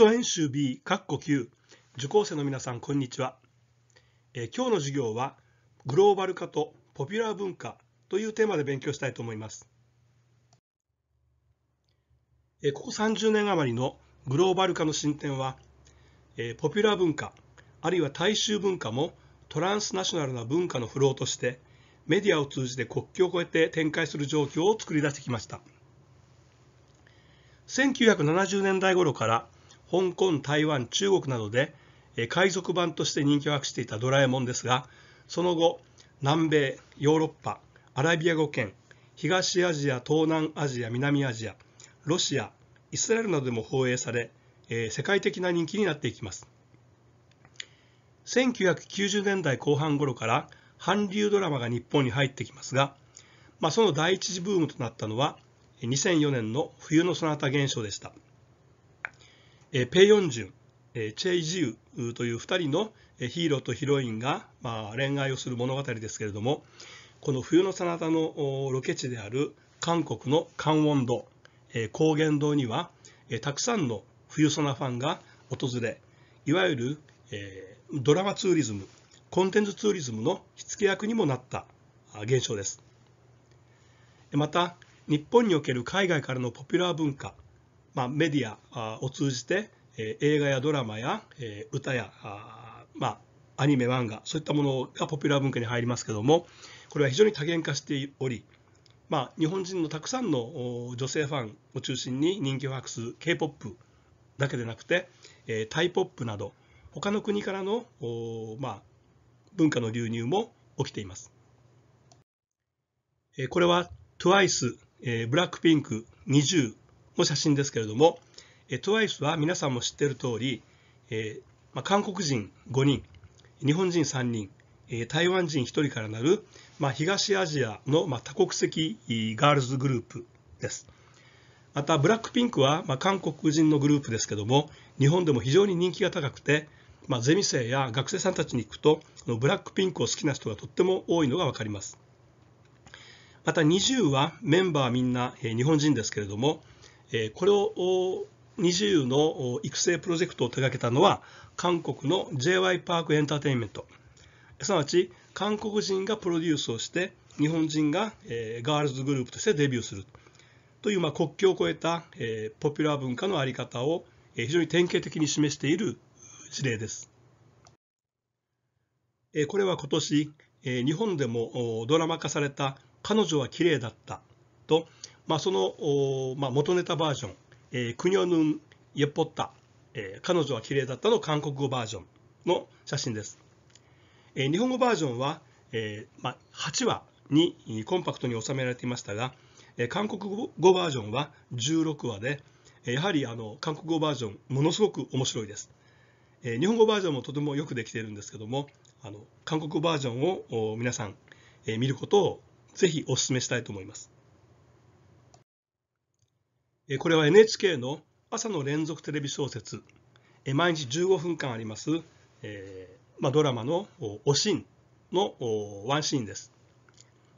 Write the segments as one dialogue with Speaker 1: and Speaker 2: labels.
Speaker 1: 礎演習 B 括弧9受講生の皆さんこんにちは、えー、今日の授業はグローバル化とポピュラー文化というテーマで勉強したいと思います、えー、ここ30年余りのグローバル化の進展は、えー、ポピュラー文化あるいは大衆文化もトランスナショナルな文化のフローとしてメディアを通じて国境を越えて展開する状況を作り出してきました1970年代頃から香港、台湾、中国などで海賊版として人気を博していたドラえもんですがその後南米ヨーロッパアラビア語圏東アジア東南アジア南アジアロシアイスラエルなどでも放映され、え世界的な人気になっていきます1990年代後半頃から韓流ドラマが日本に入ってきますが、まあ、その第一次ブームとなったのは2004年の冬のそなた現象でした。えペヨンジュン、えチェイ・ジウという2人のヒーローとヒロインが、まあ、恋愛をする物語ですけれどもこの冬の真田のロケ地である韓国のカンウォンド、え高原堂には、えたくさんの冬ソナファンが訪れいわゆる、えドラマツーリズムコンテンツツーリズムの火付け役にもなった現象ですまた日本における海外からのポピュラー文化まあ、メディアを通じて、え映画やドラマや、え歌やあ、まあ、アニメ漫画そういったものがポピュラー文化に入りますけどもこれは非常に多元化しており、まあ、日本人のたくさんの女性ファンを中心に人気を博す k p o p だけでなくて、えタイポップなど他の国からの、まあ、文化の流入も起きています。えこれは TWICE、えブラックピンク、20、の写真ですけれども、え TWICE は皆さんも知っている通り、えま韓国人5人、日本人3人、え台湾人1人からなる、ま東アジアの、ま多国籍ガールズグループです。また、ブラックピンクは、ま韓国人のグループですけども、日本でも非常に人気が高くて、まゼミ生や学生さんたちに行くと、ブラックピンクを好きな人がとっても多いのが分かります。また、20はメンバーみんな、え日本人ですけれども、えこれを NiziU の育成プロジェクトを手掛けたのは韓国の JY パークエンターテインメントすなわち韓国人がプロデュースをして日本人が、えガールズグループとしてデビューするという、まあ、国境を越えた、えポピュラー文化の在り方を、え非常に典型的に示している事例です。えこれは今年、え日本でもドラマ化された「彼女は綺麗だった」とまあ、その、まあ、元ネタバージョン、えー、クニョヌン・イェポッタ、えー、彼女は綺麗だったの韓国語バージョンの写真です。えー、日本語バージョンは、えーまあ、8話にコンパクトに収められていましたが、えー、韓国語バージョンは16話で、やはりあの韓国語バージョン、ものすごく面白いです。えー、日本語バージョンもとてもよくできているんですけども、あの韓国語バージョンを皆さん、えー、見ることをぜひお勧めしたいと思います。これは NHK の朝の連続テレビ小説毎日15分間あります、えー、まあ、ドラマの「おしん」のワンシーンです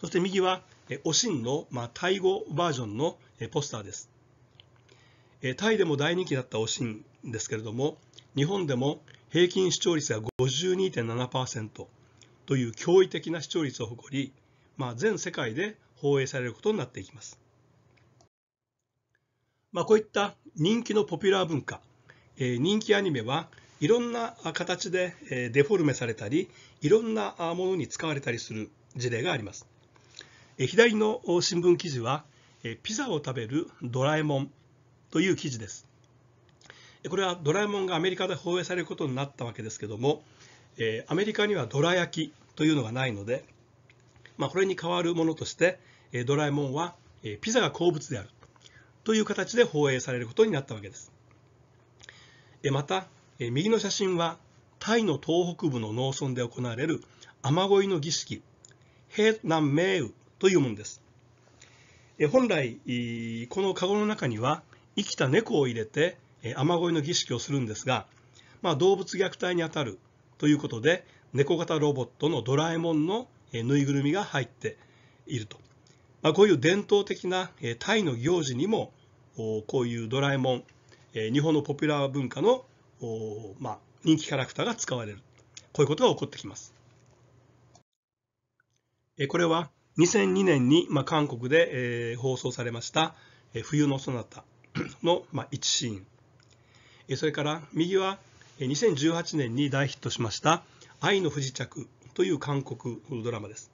Speaker 1: そして右は「おしんの」まあ、タイ語バージョンのポスターですタイでも大人気だったおしんですけれども日本でも平均視聴率が52.7%という驚異的な視聴率を誇り、まあ、全世界で放映されることになっていきますまあ、こういった人気のポピュラー文化、え人気アニメはいろんな形でデフォルメされたりいろんなものに使われたりする事例があります。え左の新聞記事はえピザを食べるドラえもんという記事です。これはドラえもんがアメリカで放映されることになったわけですけどもえアメリカにはドラ焼きというのがないので、まあ、これに代わるものとしてえドラえもんはえピザが好物であるという形で放映されることになったわけです。また、右の写真はタイの東北部の農村で行われる雨乞いの儀式、ヘナンメウというものです。本来、この籠の中には生きた猫を入れて雨乞いの儀式をするんですが、まあ、動物虐待にあたるということで、猫型ロボットのドラえもんのぬいぐるみが入っていると。まあ、こういう伝統的なタイの行事にもこういうドラえもん、え日本のポピュラー文化の、まあ、人気キャラクターが使われるこういうことが起こってきます。えこれは2002年に、まあ、韓国で、え放送されました「え冬のそなたの」まあ、1シーン、えそれから右は2018年に大ヒットしました「愛の不時着」という韓国ドラマです。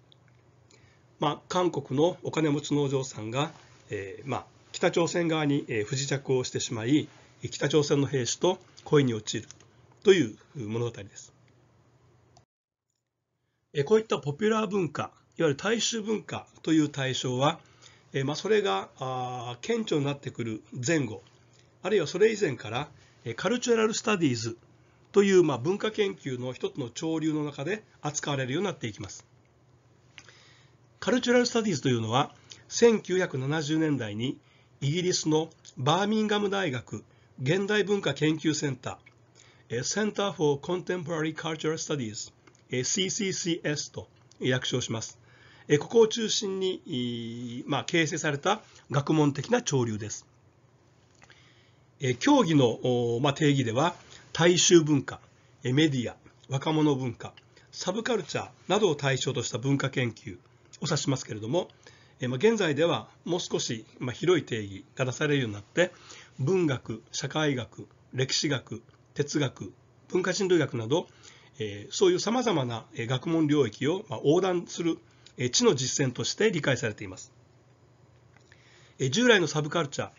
Speaker 1: まあ、韓国のお金持ちのお嬢さんが、えーまあ、北朝鮮側に不時着をしてしまい北朝鮮の兵士と恋に落ちるという物語ですこういったポピュラー文化いわゆる大衆文化という対象は、えまあ、それがあ顕著になってくる前後あるいはそれ以前からカルチュラル・スタディーズという、まあ、文化研究の一つの潮流の中で扱われるようになっていきますカルチュラル・スタディーズというのは1970年代にイギリスのバーミンガム大学現代文化研究センター Center for Contemporary Cultural Studies CCCS と略称しますここを中心に、まあ、形成された学問的な潮流です教義の、まあ、定義では大衆文化メディア若者文化サブカルチャーなどを対象とした文化研究を指しますけれどもえま現在ではもう少し、ま広い定義が出されるようになって文学社会学歴史学哲学文化人類学など、えそういうさまざまな学問領域を、ま横断する、え知の実践として理解されています、え従来のサブカルチャ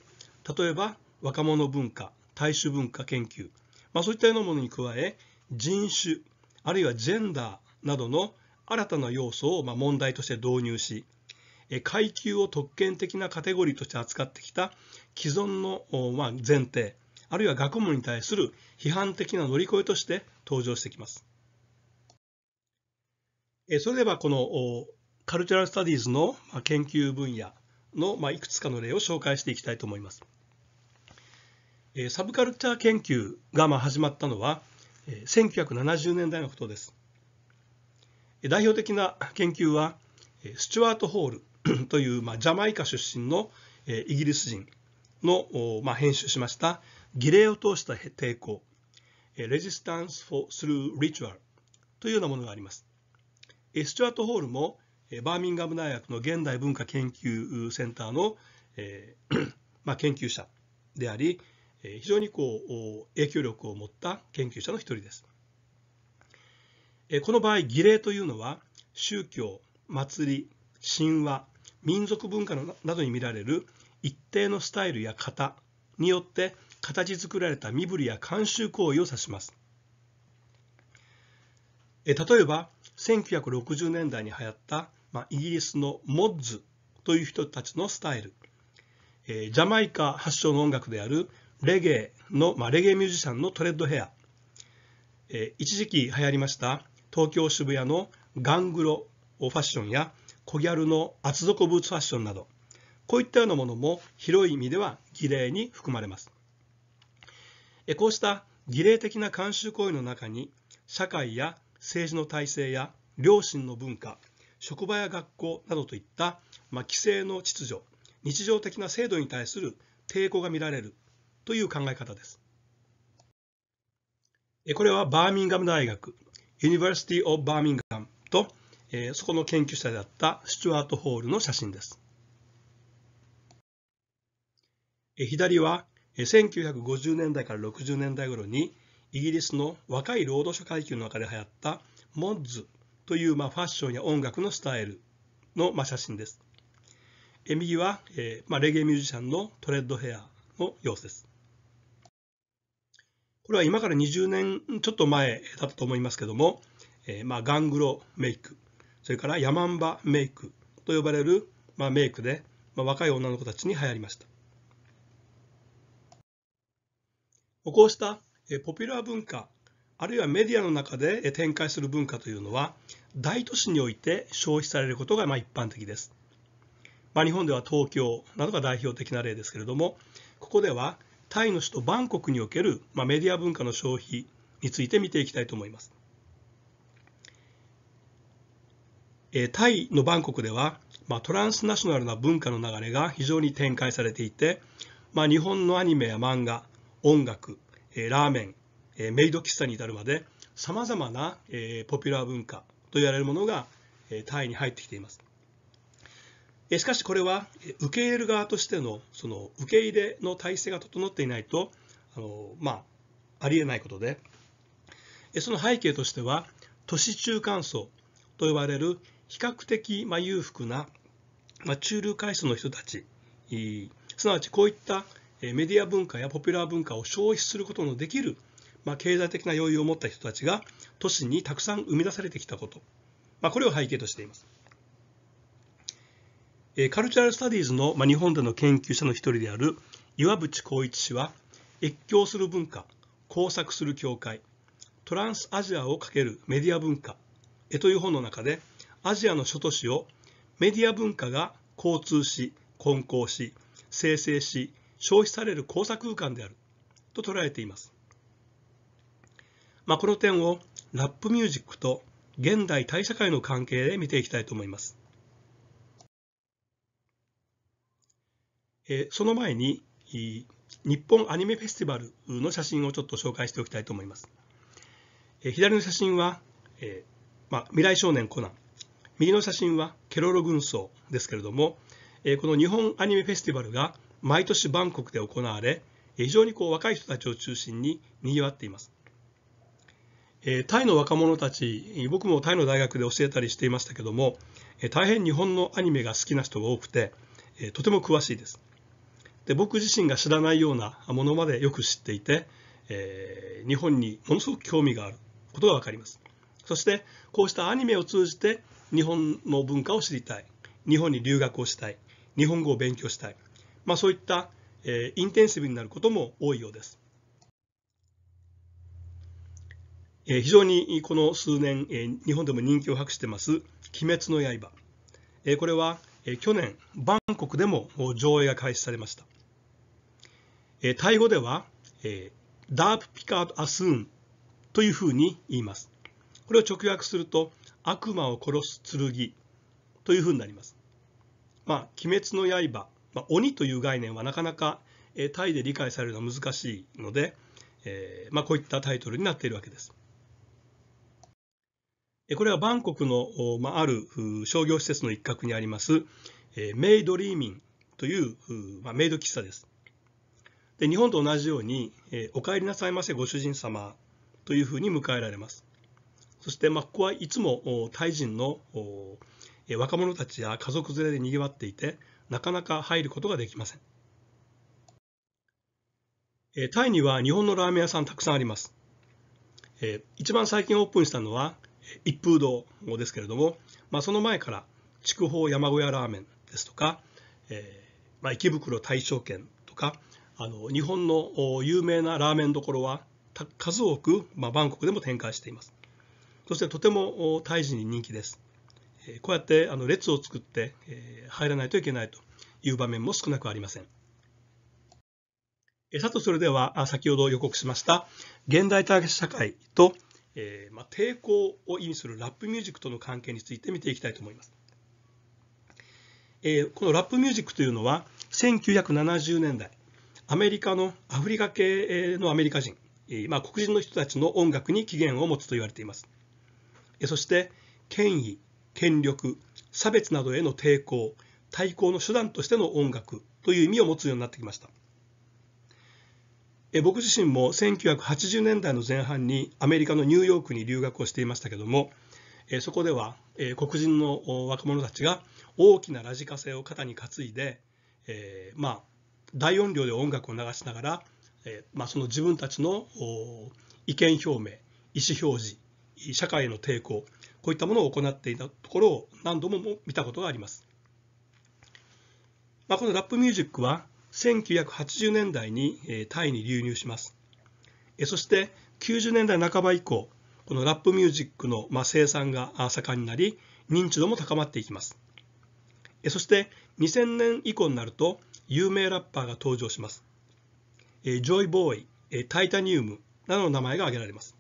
Speaker 1: ー例えば若者文化大衆文化研究、まあ、そういったようなものに加え人種あるいはジェンダーなどの新たな要素を、ま問題として導入し階級を特権的なカテゴリーとして扱ってきた既存の前提あるいは学問に対する批判的な乗り越えとして登場してきます。それではこのカルチャラル・スタディーズの研究分野のいくつかの例を紹介していきたいと思います。サブカルチャー研究が始まったのは1970年代のことです。代表的な研究はスチュワート・ホール という、まあ、ジャマイカ出身の、えイギリス人の、まあ、編集しました儀礼を通した抵抗、えー、Resistance for, t h r というようなものがあります。えスチュアート・ホールも、えバーミンガム大学の現代文化研究センターの、えー、まあ、研究者であり、え非常にこう影響力を持った研究者の一人です。えこの場合儀礼というのは宗教祭り神話民族文化などに見られる一定のスタイルや型によって形作られた身振りや慣習行為を指します例えば1960年代に流行った、まあ、イギリスのモッズという人たちのスタイルジャマイカ発祥の音楽であるレゲエの、まあ、レゲエミュージシャンのトレッドヘア一時期流行りました東京渋谷のガングロファッションや小ギャルの厚底ブーツファッションなどこういったようなものも広い意味では儀礼に含まれますこうした儀礼的な慣習行為の中に社会や政治の体制や両親の文化職場や学校などといった、まあ、規制の秩序日常的な制度に対する抵抗が見られるという考え方ですこれはバーミンガム大学 University of Birmingham とえー、そこの研究者であったスチュアート・ホールの写真です。えー、左は、えー、1950年代から60年代頃にイギリスの若い労働者階級の中で流行ったモッズという、まあ、ファッションや音楽のスタイルの、まあ、写真です。えー、右は、えーまあ、レゲエミュージシャンのトレッドヘアの様子です。これは今から20年ちょっと前だったと思いますけども、えー、まあガングロメイクそれからヤマンバメイクと呼ばれる、まあ、メイクで、まあ、若い女の子たちに流行りました。こうしたポピュラー文化あるいはメディアの中で展開する文化というのは大都市において消費されることがまあ一般的です。まあ、日本では東京などが代表的な例ですけれどもここではタイの首都バンコクにおける、まあ、メディア文化の消費について見ていきたいと思います。えタイのバンコクでは、まあ、トランスナショナルな文化の流れが非常に展開されていて、まあ、日本のアニメや漫画音楽、えラーメン、えメイド喫茶に至るまでさまざまな、えポピュラー文化と言われるものが、えタイに入ってきています。しかしこれは受け入れる側としてのその受け入れの体制が整っていないとあの、まあ、ありえないことでその背景としては都市中間層と呼ばれる比較的、ま裕福な、ま中流階層の人たち、すなわちこういったメディア文化やポピュラー文化を消費することのできる、まあ、経済的な余裕を持った人たちが都市にたくさん生み出されてきたこと、まあ、これを背景としています。カルチャラル・スタディーズの、まあ、日本での研究者の一人である岩渕浩一氏は越境する文化工作する教会トランスアジアをかけるメディア文化という本の中でアジアの諸都市をメディア文化が交通し混交し生成し消費される交差空間であると捉えています、まあ、この点をラップミュージックと現代大社会の関係で見ていきたいと思います、えその前に日本アニメフェスティバルの写真をちょっと紹介しておきたいと思います、え左の写真は、えーまあ、未来少年コナン右の写真はケロロ軍曹ですけれども、えこの日本アニメフェスティバルが毎年バンコクで行われ、非常にこう若い人たちを中心に賑わっています。えタイの若者たち、僕もタイの大学で教えたりしていましたけども、え大変日本のアニメが好きな人が多くて、えとても詳しいです。で僕自身が知らないようなものまでよく知っていて、えー、日本にものすごく興味があることが分かりますそしてこうしたアニメを通じて日本の文化を知りたい日本に留学をしたい日本語を勉強したい、まあ、そういった、えー、インテンシブになることも多いようです、えー、非常にこの数年、えー、日本でも人気を博してます「鬼滅の刃」えー、これは、えー、去年バンコクでも上映が開始されました、えー、タイ語では、えー、ダープピカートアスーンというふうに言いますこれを直訳すると悪魔を殺す剣というふうになります。まあ、鬼滅の刃、まあ、鬼という概念はなかなか、えー、タイで理解されるのは難しいので、えー、まあ、こういったタイトルになっているわけです。これはバンコクの、まあ、ある商業施設の一角にあります、えー、メイドリーミンという、まあ、メイド喫茶です。で日本と同じように、えー、お帰りなさいませご主人様というふうに迎えられます。そして、まあ、ここはいつもタイ人の若者たちや家族連れでにぎわっていてなかなか入ることができませんタイには日本のラーメン屋さんたくさんあります一番最近オープンしたのは一風堂ですけれども、まあ、その前から筑豊山小屋ラーメンですとか、えーまあ、池袋大正軒とかあの日本の有名なラーメンどころは数多く、まあ、バンコクでも展開していますそしてとても胎児に人気です。こうやってあの列を作って入らないといけないという場面も少なくありません。さとそれでは先ほど予告しました現代体社会と、えー、まあ、抵抗を意味するラップミュージックとの関係について見ていきたいと思います。えー、このラップミュージックというのは1970年代アメリカのアフリカ系のアメリカ人、えまあ、黒人の人たちの音楽に起源を持つと言われています。そして権威権力差別などへの抵抗対抗の手段としての音楽という意味を持つようになってきましたえ僕自身も1980年代の前半にアメリカのニューヨークに留学をしていましたけどもえそこでは、え黒人の若者たちが大きなラジカセを肩に担いで、えー、まあ大音量で音楽を流しながら、えー、まあ、その自分たちの意見表明意思表示社会への抵抗こういったものを行っていたところを何度も見たことがあります、まあ、このラップミュージックは1980年代にタイに流入しますそして90年代半ば以降このラップミュージックの生産が盛んになり認知度も高まっていきますそして2000年以降になると有名ラッパーが登場しますジョイボーイタイタニウムなどの名前が挙げられます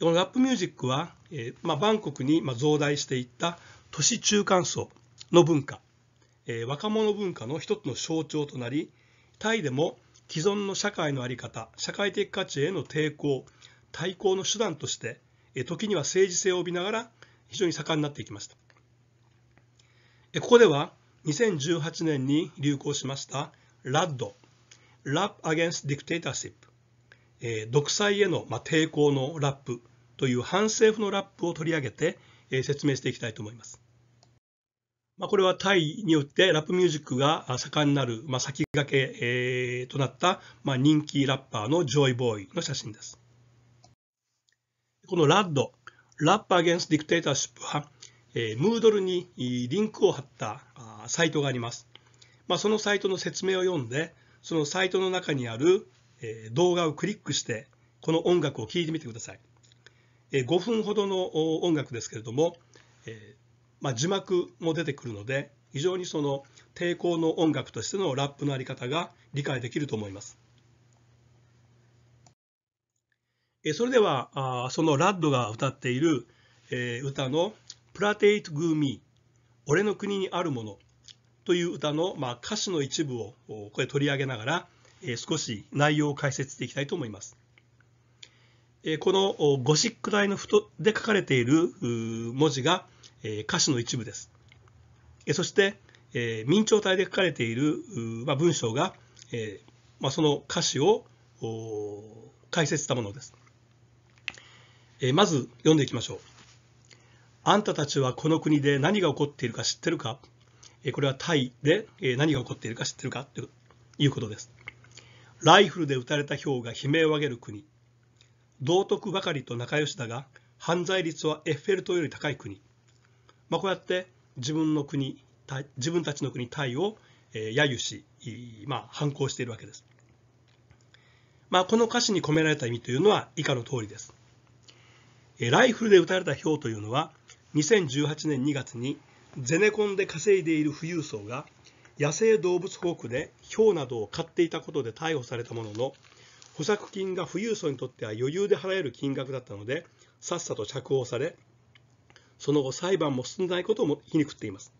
Speaker 1: このラップミュージックは、えーまあ、バンコクに増大していった都市中間層の文化、えー、若者文化の一つの象徴となりタイでも既存の社会の在り方社会的価値への抵抗対抗の手段として、えー、時には政治性を帯びながら非常に盛んになっていきました、えー、ここでは2018年に流行しました RAD Rap Against Dictatorship えー、独裁への、まあ、抵抗のラップという反政府のラップを取り上げて、えー、説明していきたいと思います。まあ、これはタイによってラップミュージックが盛んになる、まあ、先駆け、えー、となった、まあ、人気ラッパーのジョイボーイの写真です。このラッド、ラッパー・ゲンスディクテーターシップは、えー、ムードルにリンクを貼ったあサイトがあります。まあ、そのサイトの説明を読んで、そのサイトの中にあるえ動画をクリックしてこの音楽を聴いてみてください、え5分ほどの音楽ですけれども、えまあ、字幕も出てくるので非常にその抵抗の音楽としてのラップのあり方が理解できると思います。それではそのラッドが歌っている歌の「プラテイト・グー・ミー」「俺の国にあるもの」という歌の歌詞の一部をこれ取り上げながらえ少し内容を解説していきたいと思います。えこのゴシック体の太で書かれている文字が、え歌詞の一部です。えそして、え明朝体で書かれている、ま文章が、えまその歌詞を解説したものです。えまず読んでいきましょう。あんたたちはこの国で何が起こっているか知ってるかこれはタイで何が起こっているか知ってるかということです。ライフルで撃たれた兵が悲鳴を上げる国道徳ばかりと仲良しだが犯罪率はエッフェル塔より高い国、まあ、こうやって自分の国自分たちの国タイを、え揶揄し、まあ、反抗しているわけです、まあ、この歌詞に込められた意味というのは以下の通りです、えライフルで撃たれた兵というのは2018年2月にゼネコンで稼いでいる富裕層が野生動物保護区でヒョウなどを飼っていたことで逮捕されたものの保釈金が富裕層にとっては余裕で払える金額だったのでさっさと釈放されその後裁判も進んでないことも皮肉っています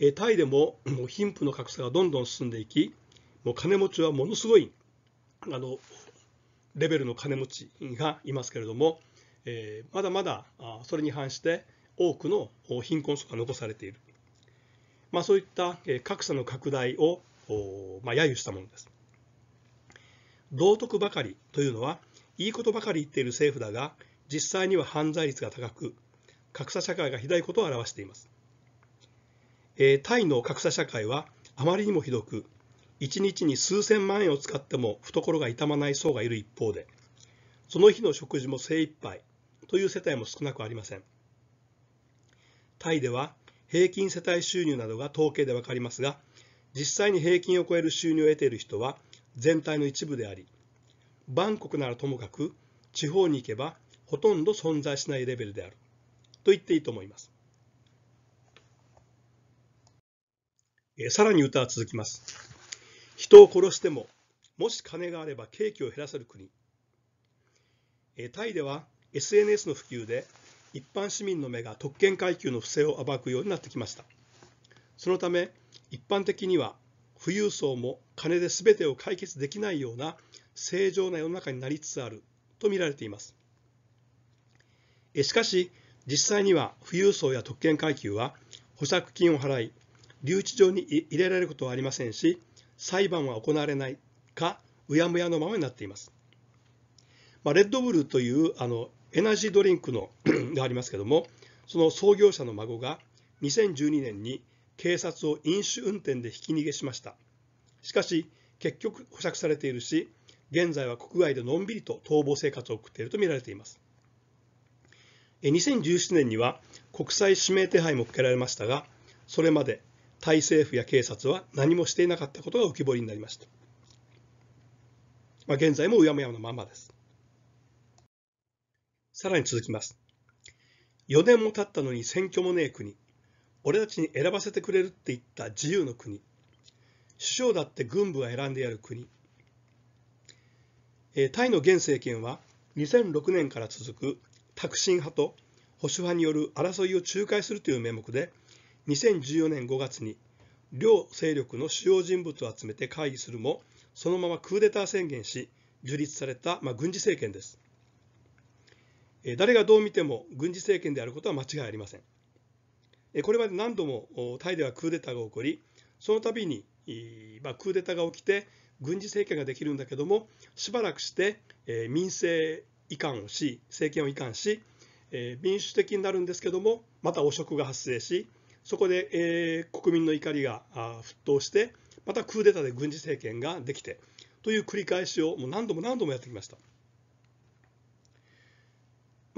Speaker 1: えタイでももう貧富の格差がどんどん進んでいきもう金持ちはものすごいあのレベルの金持ちがいますけれども、えー、まだまだそれに反して多くの貧困層が残されているまあ、そういった格差の拡大を、まあ、揶揄したものです。道徳ばかりというのはいいことばかり言っている政府だが実際には犯罪率が高く格差社会がひどいことを表しています、えー、タイの格差社会はあまりにもひどく一日に数千万円を使っても懐が痛まない層がいる一方でその日の食事も精一杯という世帯も少なくありませんタイでは平均世帯収入などが統計で分かりますが実際に平均を超える収入を得ている人は全体の一部でありバンコクならともかく地方に行けばほとんど存在しないレベルであると言っていいと思いますえさらに歌は続きます人を殺してももし金があれば景気を減らせる国えタイでは SNS の普及で一般市民の目が特権階級の不正を暴くようになってきましたそのため一般的には富裕層も金で全てを解決できないような正常な世の中になりつつあると見られていますしかし実際には富裕層や特権階級は保釈金を払い留置場に入れられることはありませんし裁判は行われないかうやむやのままになっています、まあ、レッドブルというあのエナジードリンクのが ありますけども、その創業者の孫が2012年に警察を飲酒運転でひき逃げしました。しかし、結局保釈されているし、現在は国外でのんびりと逃亡生活を送っていると見られています。2017年には国際指名手配も受けられましたが、それまでタイ政府や警察は何もしていなかったことが浮き彫りになりました。まあ、現在もうやむやむのままです。さらに続きます。4年も経ったのに選挙もねえ国。俺たちに選ばせてくれるって言った自由の国。首相だって軍部は選んでやる国。えー、タイの現政権は2006年から続くタクシン派と保守派による争いを仲介するという名目で2014年5月に両勢力の主要人物を集めて会議するもそのままクーデター宣言し樹立された、まあ、軍事政権です誰がどう見ても軍事政権であることは間違いありません。これまで何度もタイではクーデターが起こり、その度に、まクーデターが起きて軍事政権ができるんだけども、しばらくして、え民政移管をし、政権を移管し、え民主的になるんですけども、また汚職が発生し、そこで、え国民の怒りが沸騰して、またクーデターで軍事政権ができて、という繰り返しをもう何度も何度もやってきました。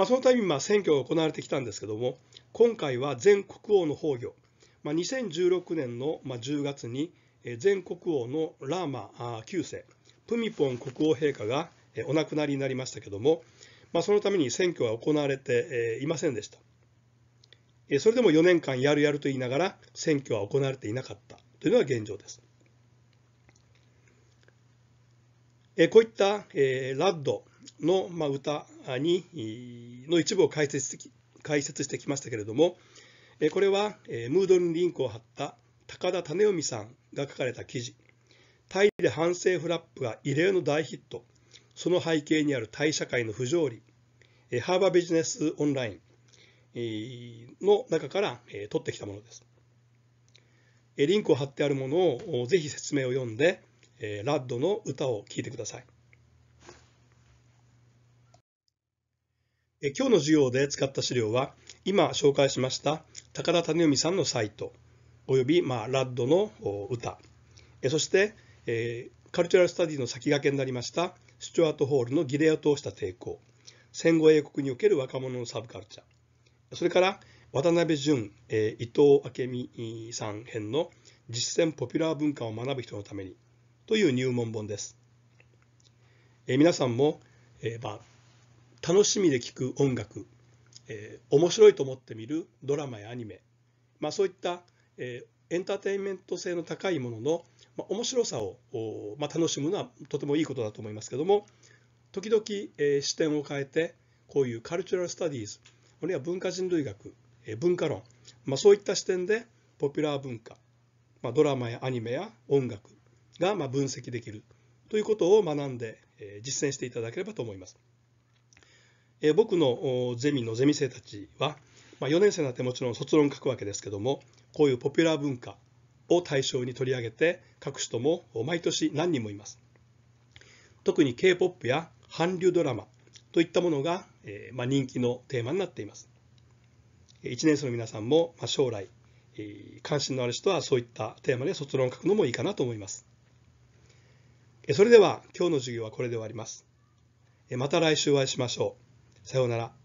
Speaker 1: まあ、そのためにまあ選挙が行われてきたんですけども今回は全国王の崩御、まあ、2016年のまあ10月に全国王のラーマ9世プミポン国王陛下がお亡くなりになりましたけども、まあ、そのために選挙は行われていませんでしたそれでも4年間やるやると言いながら選挙は行われていなかったというのが現状ですこういったラッドの、ま歌にの一部を解説解説してきましたけれどもこれはムードにリンクを貼った高田種臣さんが書かれた記事「タイで反省フラップが異例の大ヒット」その背景にあるタイ社会の不条理ハーバービジネスオンラインの中から取ってきたものです。リンクを貼ってあるものをぜひ説明を読んで、ラッドの歌を聴いてください。今日の授業で使った資料は今紹介しました高田谷文さんのサイトおよび、まあ、ラッドの歌そして、えー、カルチュラル・スタディの先駆けになりましたスチュアート・ホールのギレを通した抵抗戦後英国における若者のサブカルチャーそれから渡辺淳、えー、伊藤明美さん編の実践ポピュラー文化を学ぶ人のためにという入門本です、えー、皆さんも、えーまあ、楽しみで聴く音楽、えー、面白いと思って見るドラマやアニメ、まあ、そういった、えー、エンターテインメント性の高いものの、まあ、面白さを、まあ、楽しむのはとてもいいことだと思いますけども時々、えー、視点を変えてこういうカルチュラル・スタディーズあるいは文化人類学、えー、文化論、まあ、そういった視点でポピュラー文化、まあ、ドラマやアニメや音楽が、まあ、分析できるということを学んで、えー、実践していただければと思います。え僕のゼミのゼミ生たちは、まあ、4年生になってもちろん卒論書くわけですけどもこういうポピュラー文化を対象に取り上げて書く人も毎年何人もいます特に K-POP や韓流ドラマといったものが、えまあ、人気のテーマになっています1年生の皆さんも、まあ、将来、え関心のある人はそういったテーマで卒論を書くのもいいかなと思いますそれでは今日の授業はこれで終わりますまた来週お会いしましょうさようなら。